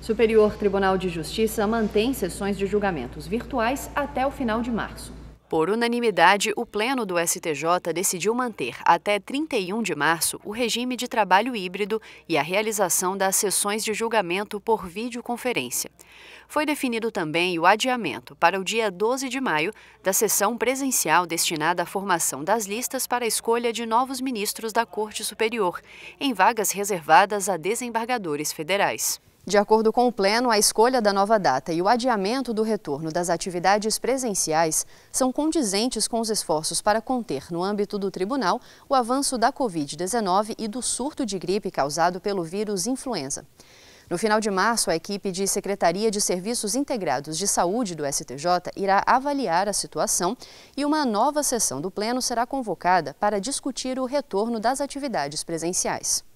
Superior Tribunal de Justiça mantém sessões de julgamentos virtuais até o final de março. Por unanimidade, o Pleno do STJ decidiu manter até 31 de março o regime de trabalho híbrido e a realização das sessões de julgamento por videoconferência. Foi definido também o adiamento para o dia 12 de maio da sessão presencial destinada à formação das listas para a escolha de novos ministros da Corte Superior, em vagas reservadas a desembargadores federais. De acordo com o Pleno, a escolha da nova data e o adiamento do retorno das atividades presenciais são condizentes com os esforços para conter, no âmbito do tribunal, o avanço da Covid-19 e do surto de gripe causado pelo vírus influenza. No final de março, a equipe de Secretaria de Serviços Integrados de Saúde do STJ irá avaliar a situação e uma nova sessão do Pleno será convocada para discutir o retorno das atividades presenciais.